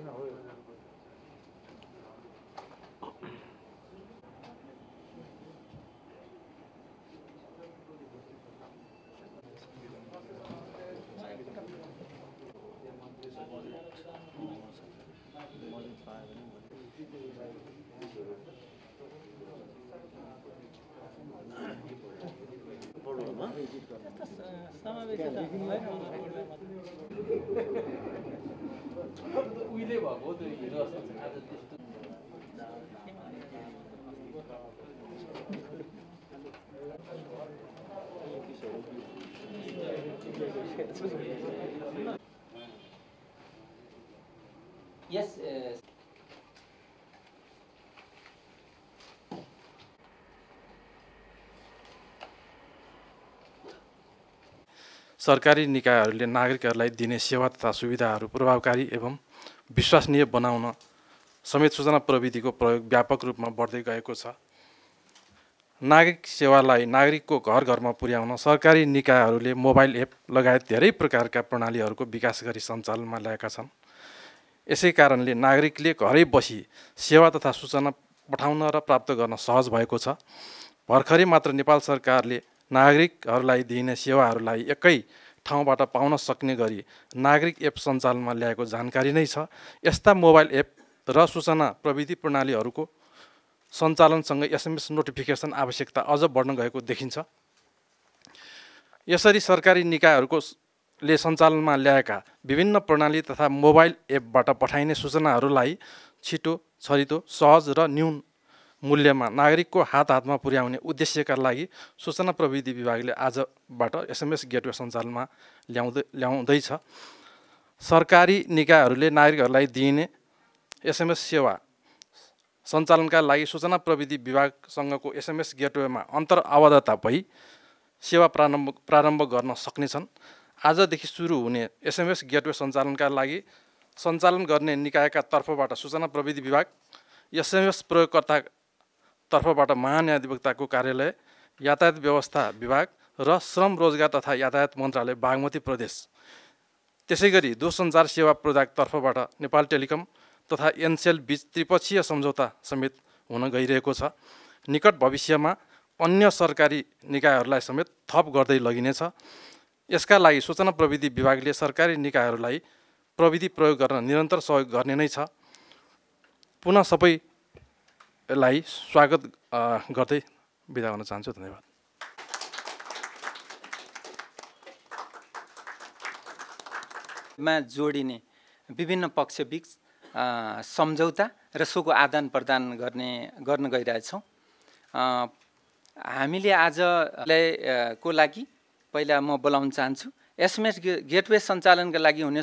지나 거예요. s a m a v e ş h a y o u उहिले भएको त्यो हिजो आज त्यस्तो यस सरकारी निकायहरूले नागरिकहरूलाई दिने सेवा तथा सुविधाहरू प्रभावकारी एवं विश्वसनीय बनाउन समेत सूचना प्रविधिको प्रयोग व्यापक रूपमा बढ्दै गएको छ नागरिक सेवालाई नागरिकको घर घरमा पुर्याउन सरकारी निकायहरूले मोबाइल एप लगायत धेरै प्रकारका प्रणालीहरूको विकास गरी सञ्चालनमा ल्याएका छन् यसै कारणले नागरिकले घरै बसी सेवा तथा सूचना पठाउन र प्राप्त गर्न सहज भएको छ भर्खरै मात्र नेपाल सरकारले नागरिकहरूलाई दिइने सेवाहरूलाई एकै ठाउँबाट पाउन सक्ने गरी नागरिक एप सञ्चालनमा ल्याएको जानकारी नै छ यस्ता मोबाइल एप र सूचना प्रविधि प्रणालीहरूको सञ्चालनसँग एसएमएस नोटिफिकेसन आवश्यकता अझ बढ्न गएको देखिन्छ यसरी सरकारी निकायहरूको ले सञ्चालनमा ल्याएका विभिन्न प्रणाली तथा मोबाइल एपबाट पठाइने सूचनाहरूलाई छिटो छरितो सहज र न्यून मूल्यमा नागरिकको हात हातमा पुर्याउने उद्देश्यका लागि सूचना प्रविधि विभागले आजबाट एसएमएस गेटवे सञ्चालनमा ल्याउँदै ल्याउँदैछ सरकारी निकायहरूले नागरिकहरूलाई दिइने एसएमएस सेवा सञ्चालनका लागि सूचना प्रविधि विभागसँगको एसएमएस गेटवेमा अन्तर आवादता भई सेवा प्रारम्भ प्रारम्भ गर्न सक्नेछन् आजदेखि सुरु हुने एसएमएस गेटवे सञ्चालनका लागि सञ्चालन गर्ने निकायका तर्फबाट सूचना प्रविधि विभाग एसएमएस प्रयोगकर्ता तर्फबाट महान्याधिवक्ताको कार्यालय यातायात व्यवस्था विभाग र श्रम रोजगार तथा यातायात मन्त्रालय बागमती प्रदेश त्यसै गरी दूरसञ्चार सेवा तर्फबाट नेपाल टेलिकम तथा एनसेल बिच त्रिपक्षीय सम्झौता समेत हुन गइरहेको छ निकट भविष्यमा अन्य सरकारी निकायहरूलाई समेत थप गर्दै लगिनेछ यसका लागि सूचना प्रविधि विभागले सरकारी निकायहरूलाई प्रविधि प्रयोग गर्न निरन्तर सहयोग गर्ने नै छ पुनः सबै लाई स्वागत गर्दै बिदा हुन चाहन्छु धन्यवाद मा जोडिने विभिन्न पक्षबिच सम्झौता र सोको आदान प्रदान गर्ने गर्न गइरहेछौँ हामीले आजलाई को लागि पहिला म बोलाउन चाहन्छु एसएमएस गेटवे सञ्चालनका लागि हुने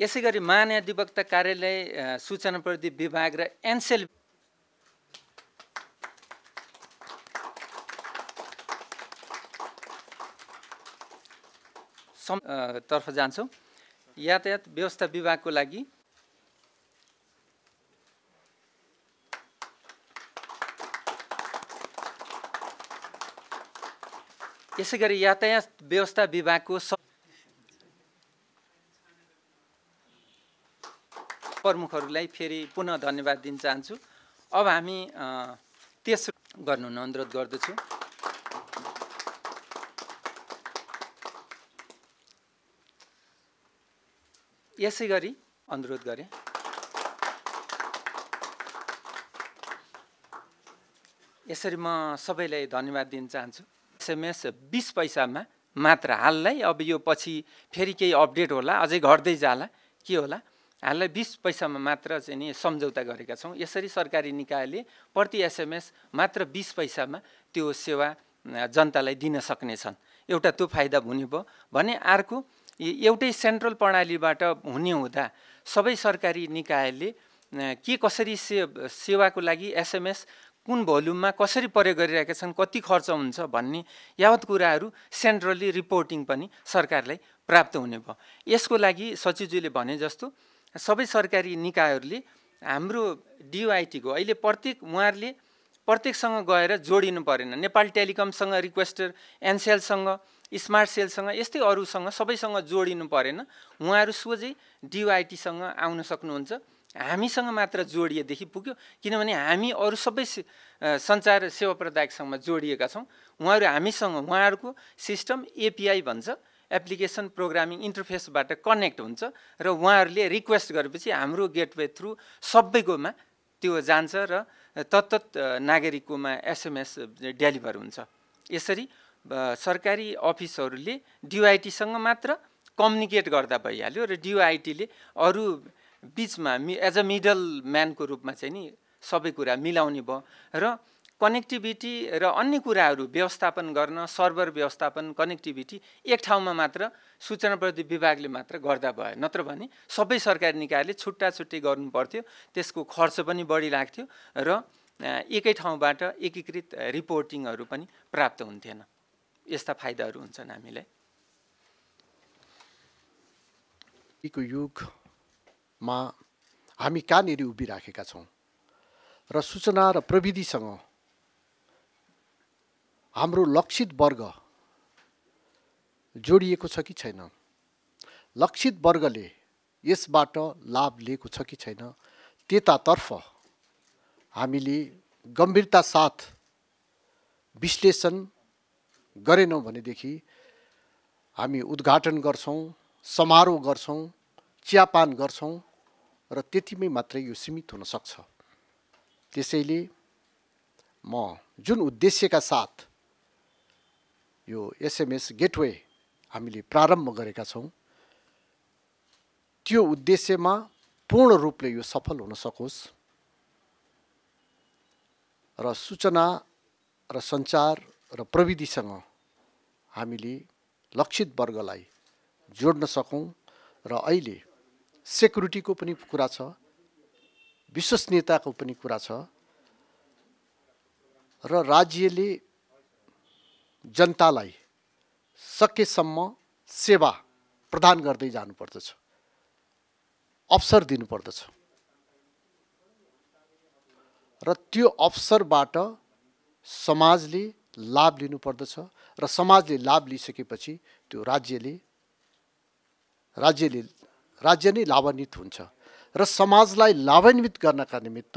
यसै गरी महाधिवक्ता कार्यालय सूचना प्रविधि विभाग र एनसेल तर्फ जान्छौँ यातायात व्यवस्था विभागको लागि यसै गरी यातायात व्यवस्था विभागको प्रमुखहरूलाई फेरि पुनः धन्यवाद दिन चाहन्छु अब हामी तेस्रो गर्नुहुन अनुरोध गर्दछु यसै गरी अनुरोध गरे यसरी म सबैलाई धन्यवाद दिन चाहन्छु एसएमएस बिस पैसामा मात्र हाललाई अब यो पछि फेरि केही अपडेट होला अझै घट्दै जाला के होला हाललाई बिस पैसामा मात्र चाहिँ नि सम्झौता गरेका छौँ यसरी सरकारी निकायले प्रति एसएमएस मात्र बिस पैसामा त्यो सेवा जनतालाई दिन सक्नेछन् एउटा त्यो फाइदा हुने भयो भने अर्को एउटै सेन्ट्रल प्रणालीबाट हुने हुँदा सबै सरकारी निकायले के कसरी से सेवाको लागि एसएमएस कुन भोल्युममा कसरी प्रयोग गरिरहेका छन् कति खर्च हुन्छ भन्ने यावत कुराहरू सेन्ट्रली रिपोर्टिङ पनि सरकारलाई प्राप्त हुने भयो यसको लागि सचिवज्यूले भने जस्तो सबै सरकारी निकायहरूले हाम्रो डिओआइटीको अहिले प्रत्येक उहाँहरूले प्रत्येकसँग गएर जोडिनु परेन नेपाल टेलिकमसँग रिक्वेस्टर एनसेलसँग स्मार्ट सेलसँग यस्तै अरूसँग सबैसँग जोडिनु परेन उहाँहरू सोझै डिओआइटीसँग आउन सक्नुहुन्छ हामीसँग मात्र जोडिएदेखि पुग्यो किनभने हामी अरू सबै सञ्चार सेवा प्रदायकसँग जोडिएका छौँ उहाँहरू हामीसँग उहाँहरूको सिस्टम एपिआई भन्छ एप्लिकेसन प्रोग्रामिङ इन्टरफेसबाट कनेक्ट हुन्छ र उहाँहरूले रिक्वेस्ट गरेपछि हाम्रो गेटवे थ्रु सबैकोमा त्यो जान्छ र तत्त नागरिककोमा एसएमएस डेलिभर हुन्छ यसरी सरकारी अफिसहरूले डिओआइटीसँग मात्र कम्युनिकेट गर्दा भइहाल्यो र डिओआइटीले अरू बिचमा मि एज अ मिडल म्यानको रूपमा चाहिँ नि सबै कुरा मिलाउने भयो र कनेक्टिभिटी र अन्य कुराहरू व्यवस्थापन गर्न सर्भर व्यवस्थापन कनेक्टिभिटी एक ठाउँमा मात्र सूचना प्रविधि विभागले मात्र गर्दा भए नत्र भने सबै सरकारी निकायले छुट्टा छुट्टै गर्नु पर्थ्यो त्यसको खर्च पनि बढी लाग्थ्यो र एकै ठाउँबाट एकीकृत रिपोर्टिङहरू पनि प्राप्त हुन्थेन यस्ता फाइदाहरू हुन्छन् हामीलाई को युगमा हामी कहाँनिर उभिराखेका छौँ र सूचना र प्रविधिसँग हाम्रो लक्षित वर्ग जोडिएको छ कि छैन लक्षित वर्गले यसबाट लाभ लिएको छ कि छैन त्यतातर्फ हामीले गम्भीरता साथ विश्लेषण गरेनौँ भनेदेखि हामी उद्घाटन गर्छौँ समारोह गर्छौँ चियापान गर्छौँ र त्यतिमै मात्रै यो सीमित हुनसक्छ त्यसैले म जुन उद्देश्यका साथ यो एसएमएस गेटवे हामीले प्रारम्भ गरेका छौँ त्यो उद्देश्यमा पूर्ण रूपले यो सफल हुन सकोस् र सूचना र सञ्चार र प्रविधिसँग हामीले लक्षित वर्गलाई जोड्न सकौँ र अहिले सेक्युरिटीको पनि कुरा छ विश्वसनीयताको पनि कुरा छ र राज्यले जनतालाई सकेसम्म सेवा प्रदान गर्दै जानुपर्दछ अवसर दिनुपर्दछ र त्यो अवसरबाट समाजले लाभ लिनुपर्दछ र समाजले लाभ लिइसकेपछि त्यो राज्यले राज्यले राज्य नै लाभान्वित हुन्छ र समाजलाई लाभान्वित गर्नका निमित्त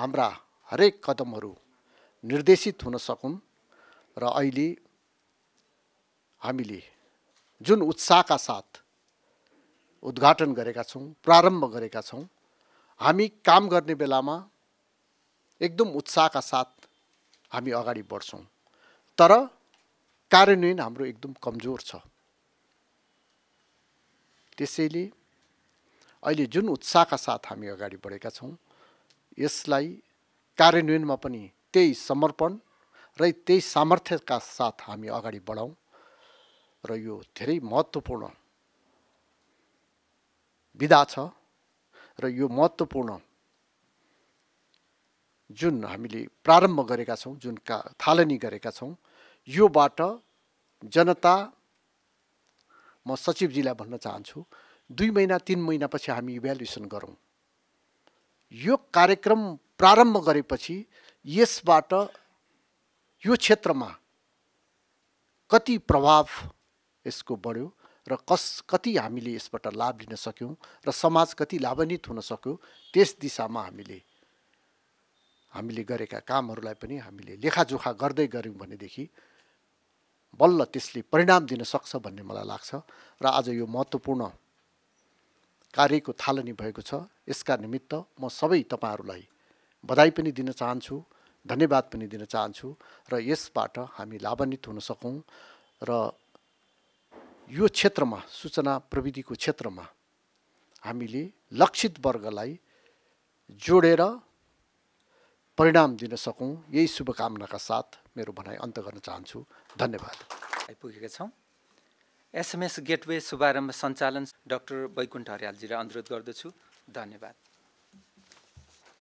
हाम्रा हरेक कदमहरू निर्देशित हुन सकुन् र अहिले हामीले जुन उत्साहका साथ उद्घाटन गरेका छौँ प्रारम्भ गरेका छौँ हामी काम गर्ने बेलामा एकदम उत्साहका साथ हामी अगाडि बढ्छौँ तर कार्यान्वयन हाम्रो एकदम कमजोर छ त्यसैले अहिले जुन उत्साहका साथ हामी अगाडि बढेका छौँ यसलाई कार्यान्वयनमा पनि त्यही समर्पण र त्यही सामर्थ्यका साथ हामी अगाडि बढाउँ र यो धेरै महत्त्वपूर्ण विधा छ र यो महत्त्वपूर्ण जुन हामीले प्रारम्भ गरेका छौँ जुन का थालनी गरेका छौँ योबाट जनता म सचिवजीलाई भन्न चाहन्छु दुई महिना तिन महिनापछि हामी इभ्यालुएसन गरौँ यो कार्यक्रम प्रारम्भ गरेपछि यसबाट यो क्षेत्रमा कति प्रभाव यसको बढ्यो र कस कति हामीले यसबाट लाभ लिन सक्यौँ र समाज कति लाभान्वित हुन सक्यो त्यस दिशामा हामीले हामीले गरेका कामहरूलाई पनि हामीले लेखाजोखा गर्दै गऱ्यौँ भनेदेखि बल्ल त्यसले परिणाम दिन सक्छ भन्ने मलाई लाग्छ र आज यो महत्त्वपूर्ण कार्यको थालनी भएको छ यसका निमित्त म सबै तपाईँहरूलाई बधाई पनि दिन चाहन्छु धन्यवाद पनि दिन चाहन्छु र यसबाट हामी लाभान्वित हुन सकौँ र यो क्षेत्रमा सूचना प्रविधिको क्षेत्रमा हामीले लक्षित वर्गलाई जोडेर परिणाम दिन सकौँ यही शुभकामनाका साथ मेरो भनाइ अन्त गर्न चाहन्छु धन्यवाद आइपुगेका छौँ एसएमएस गेटवे शुभारम्भ सञ्चालन डाक्टर वैकुण्ठ हरियालजीलाई अनुरोध गर्दछु धन्यवाद